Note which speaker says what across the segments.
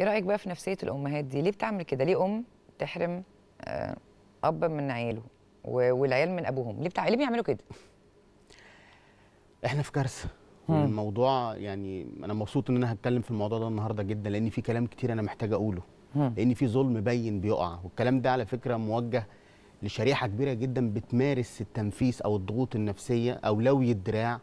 Speaker 1: ايه رايك بقى في نفسيه الامهات دي ليه بتعمل كده ليه ام تحرم آه، اب من عياله والعيال من ابوهم ليه بتاع ليه بيعملوا كده
Speaker 2: احنا في كارثه الموضوع يعني انا مبسوط ان انا هتكلم في الموضوع ده النهارده جدا لان في كلام كتير انا محتاج اقوله لان في ظلم باين بيقع والكلام ده على فكره موجه لشريحه كبيره جدا بتمارس التنفيس او الضغوط النفسيه او لوي الدراع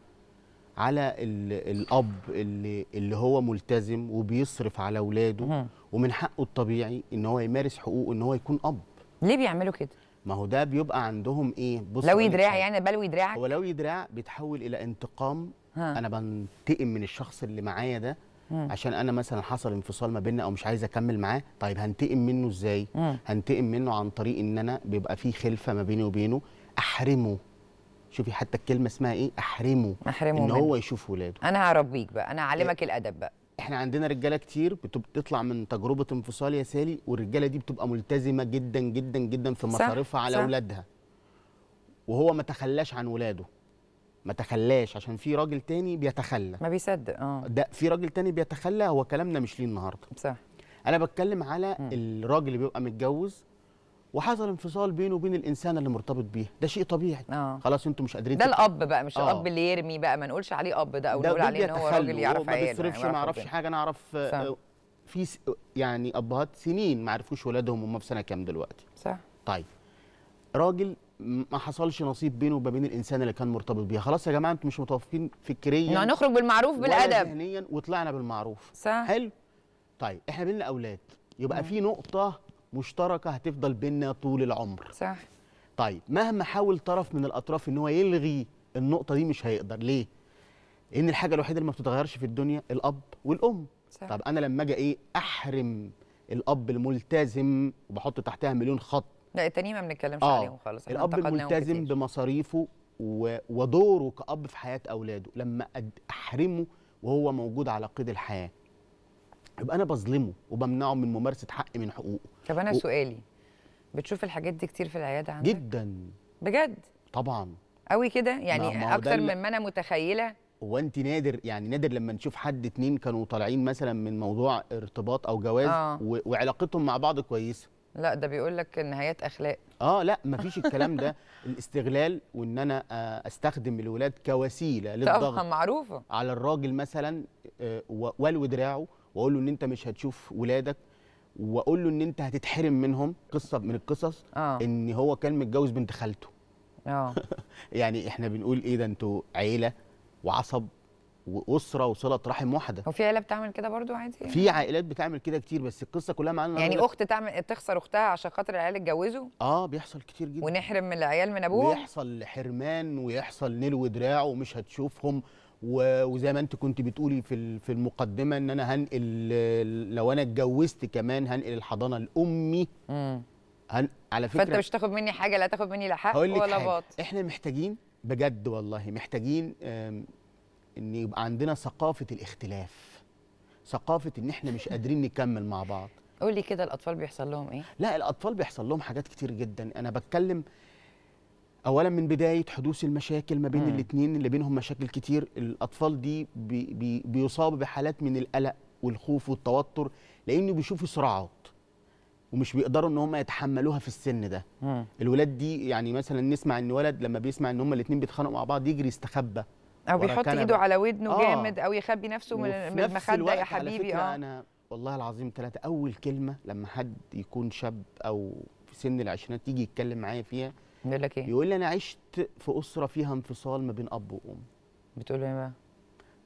Speaker 2: على الاب اللي اللي هو ملتزم وبيصرف على اولاده ومن حقه الطبيعي ان هو يمارس حقوقه ان هو يكون اب ليه بيعملوا كده ما هو ده بيبقى عندهم ايه بص لو يدراع يعني
Speaker 1: بلوي دراعك هو
Speaker 2: لو يدراع بيتحول الى انتقام ها. انا بنتقم من الشخص اللي معايا ده مم. عشان انا مثلا حصل انفصال ما بيننا او مش عايز اكمل معاه طيب هنتقم منه ازاي هنتقم منه عن طريق ان انا بيبقى في خلفه ما بيني وبينه احرمه شوفي حتى الكلمه اسمها ايه احرمه احرمه ان هو يشوف ولاده
Speaker 1: انا هربيك بقى انا هعلمك إيه؟ الادب بقى احنا عندنا رجاله كتير بتطلع
Speaker 2: من تجربه انفصال يا سالي والرجاله دي بتبقى ملتزمه جدا جدا جدا في مصاريفها على اولادها وهو ما تخلاش عن ولاده ما تخلاش عشان في راجل تاني بيتخلى ما بيصدق اه ده في راجل تاني بيتخلى هو كلامنا مش ليه النهارده صح انا بتكلم على الراجل اللي بيبقى متجوز وحصل انفصال بينه وبين الانسان اللي مرتبط بيها ده شيء طبيعي آه. خلاص انتوا مش قادرين ده الاب بقى مش آه. الاب
Speaker 1: اللي يرمي بقى ما نقولش عليه اب ده او نقول عليه ان هو راجل يعرف عياله ما بيصرفش يعني ما اعرفش حاجه انا اعرف آه،
Speaker 2: في س... يعني ابهات سنين ما عرفوش ولادهم هم في سنه كام دلوقتي صح طيب راجل ما حصلش نصيب بينه وما بين الانسان اللي كان مرتبط بيها خلاص يا جماعه انتوا مش متوافقين فكريا يعني هنخرج بالمعروف بالادب ذهنيا وطلعنا بالمعروف صح حلو طيب احنا بينا اولاد يبقى في نقطه مشتركه هتفضل بينا طول العمر صح طيب مهما حاول طرف من الاطراف ان هو يلغي النقطه دي مش هيقدر ليه ان الحاجه الوحيده اللي ما بتتغيرش في الدنيا الاب والام صح. طب انا لما اجي ايه احرم الاب الملتزم وبحط تحتها مليون خط
Speaker 1: لا التانيين ما بنتكلمش آه. عليهم خالص الاب الملتزم
Speaker 2: بمصاريفه و... ودوره كاب في حياه اولاده لما احرمه وهو موجود على قيد الحياه يبقى انا بظلمه وبمنعه من ممارسه حق من حقوقه طب انا و... سؤالي بتشوف الحاجات دي كتير في العياده عندك جدا بجد طبعا
Speaker 1: قوي كده يعني ما اكتر مما ما انا متخيله
Speaker 2: هو انت نادر يعني نادر لما نشوف حد اتنين كانوا طالعين مثلا من موضوع ارتباط او جواز آه. و... وعلاقتهم مع بعض كويسه
Speaker 1: لا ده بيقول لك نهايات اخلاق
Speaker 2: اه لا مفيش الكلام ده الاستغلال وان انا آه، استخدم الولاد كوسيله للضغط طبعا معروفه على الراجل مثلا آه، والو دراعه واقول له ان انت مش هتشوف ولادك واقول له ان انت هتتحرم منهم قصه من القصص آه. ان هو كان متجوز بنت خالته اه يعني احنا بنقول ايه ده انتوا عيله وعصب واسره وصله رحم واحده
Speaker 1: هو في عيله بتعمل كده برضو عادي يعني. في عائلات
Speaker 2: بتعمل كده كتير بس القصه كلها معانا يعني اخت
Speaker 1: تعمل تخسر اختها عشان خاطر العيال اتجوزوا
Speaker 2: اه بيحصل كتير
Speaker 1: جدا ونحرم العيال من ابوهم
Speaker 2: بيحصل حرمان ويحصل نيل ودراع ومش هتشوفهم و... وزي ما انت كنت بتقولي في في المقدمه ان انا هنقل لو انا اتجوزت كمان هنقل الحضانه لامي امم هن... على فكره فانت مش
Speaker 1: تاخد مني حاجه لا تاخد مني لا حق ولا باط
Speaker 2: احنا محتاجين بجد والله محتاجين ان يبقى عندنا ثقافه الاختلاف ثقافه ان احنا مش قادرين نكمل مع بعض قولي كده الاطفال بيحصل لهم ايه لا الاطفال بيحصل لهم حاجات كتير جدا انا بتكلم اولا من بدايه حدوث المشاكل ما بين الاثنين اللي بينهم مشاكل كتير الاطفال دي بي بي بيصاب بحالات من القلق والخوف والتوتر لانه بيشوفوا صراعات ومش بيقدروا ان هم يتحملوها في السن ده الولاد دي يعني مثلا نسمع ان ولد لما بيسمع ان هم الاثنين بيتخانقوا مع بعض يجري يستخبى او بيحط ايده على ودنه آه جامد
Speaker 1: او يخبي نفسه من المخده يا حبيبي اه انا
Speaker 2: والله العظيم ثلاثه اول كلمه لما حد يكون شاب او في سن العشرينات يجي يتكلم معايا فيها يقول لك ايه؟ يقول لي انا عشت في اسره فيها انفصال ما بين اب وام بتقول ايه بقى؟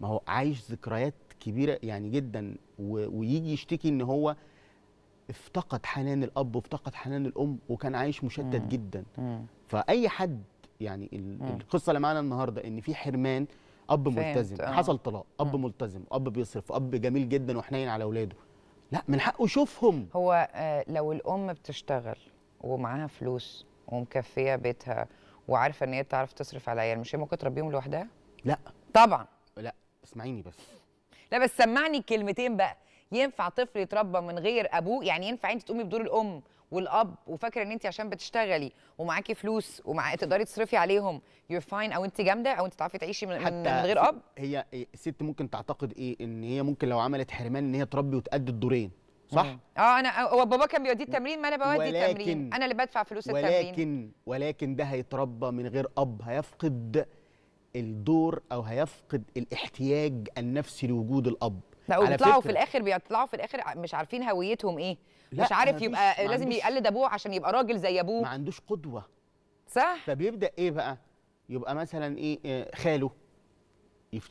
Speaker 2: ما هو عايش ذكريات كبيره يعني جدا و... ويجي يشتكي ان هو افتقد حنان الاب وافتقد حنان الام وكان عايش مشتت مم. جدا مم. فاي حد يعني القصه اللي معانا النهارده ان في حرمان اب ملتزم آه. حصل طلاق اب مم. ملتزم اب بيصرف اب جميل جدا وحنين على اولاده لا
Speaker 1: من حقه يشوفهم هو آه، لو الام بتشتغل ومعاها فلوس ومكفيه بيتها وعارفه ان هي تعرف تصرف على العيال مش هي ممكن تربيهم لوحدها لا طبعا لا اسمعيني بس لا بس سمعني كلمتين بقى ينفع طفل يتربى من غير ابوه يعني ينفع انت تقومي بدور الام والاب وفاكره ان انت عشان بتشتغلي ومعاكي فلوس ومع تقدري تصرفي عليهم يور فاين او انت جامده او انت تعرفي تعيشي من, حتى من غير اب
Speaker 2: هي الست ممكن تعتقد ايه ان هي ممكن لو عملت حرمان ان هي تربي وتأدي الدورين صح؟
Speaker 1: اه انا آه، هو بابا كان بيوديه التمرين ما انا بودي التمرين انا اللي بدفع فلوس ولكن التمرين
Speaker 2: ولكن ولكن ده هيتربى من غير اب هيفقد الدور او هيفقد الاحتياج النفسي لوجود الاب لا وبيطلعوا في الاخر
Speaker 1: بيطلعوا في الاخر مش عارفين هويتهم ايه مش عارف يبقى لازم يقلد ابوه عشان يبقى راجل زي ابوه ما عندوش قدوه
Speaker 2: صح فبيبدا ايه بقى يبقى مثلا ايه آه، خاله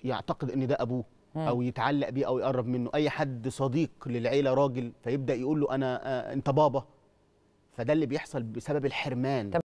Speaker 2: يعتقد ان ده ابوه او يتعلق بيه او يقرب منه اي حد صديق للعيله راجل فيبدا يقول له انا آه، انت بابا فده اللي بيحصل بسبب الحرمان